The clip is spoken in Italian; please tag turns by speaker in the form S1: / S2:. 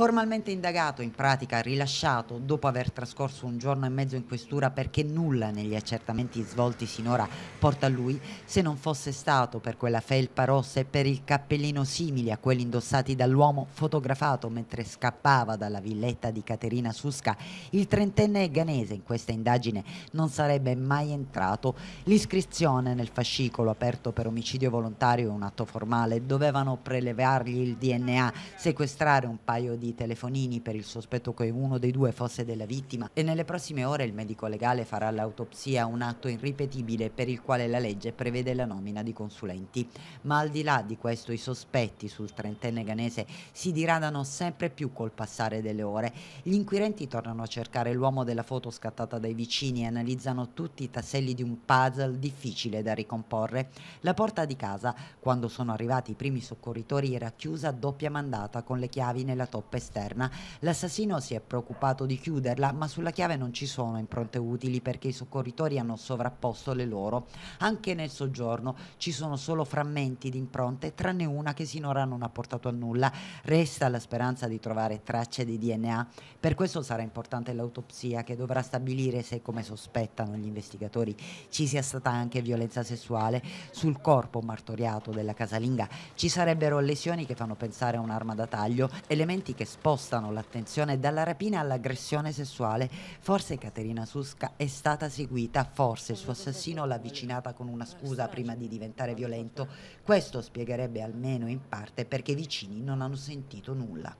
S1: formalmente indagato, in pratica rilasciato dopo aver trascorso un giorno e mezzo in questura perché nulla negli accertamenti svolti sinora porta a lui, se non fosse stato per quella felpa rossa e per il cappellino simile a quelli indossati dall'uomo fotografato mentre scappava dalla villetta di Caterina Susca, il trentenne ganese in questa indagine non sarebbe mai entrato. L'iscrizione nel fascicolo aperto per omicidio volontario è un atto formale, dovevano prelevargli il DNA, sequestrare un paio di dei telefonini per il sospetto che uno dei due fosse della vittima e nelle prossime ore il medico legale farà l'autopsia, un atto irripetibile per il quale la legge prevede la nomina di consulenti. Ma al di là di questo i sospetti sul trentenne ganese si diradano sempre più col passare delle ore. Gli inquirenti tornano a cercare l'uomo della foto scattata dai vicini e analizzano tutti i tasselli di un puzzle difficile da ricomporre. La porta di casa, quando sono arrivati i primi soccorritori, era chiusa a doppia mandata con le chiavi nella toppa coppa esterna. L'assassino si è preoccupato di chiuderla, ma sulla chiave non ci sono impronte utili perché i soccorritori hanno sovrapposto le loro. Anche nel soggiorno ci sono solo frammenti di impronte, tranne una che sinora non ha portato a nulla. Resta la speranza di trovare tracce di DNA. Per questo sarà importante l'autopsia che dovrà stabilire se, come sospettano gli investigatori, ci sia stata anche violenza sessuale. Sul corpo martoriato della casalinga ci sarebbero lesioni che fanno pensare a un'arma da taglio, elementi che che spostano l'attenzione dalla rapina all'aggressione sessuale. Forse Caterina Susca è stata seguita, forse il suo assassino l'ha avvicinata con una scusa prima di diventare violento. Questo spiegherebbe almeno in parte perché i vicini non hanno sentito nulla.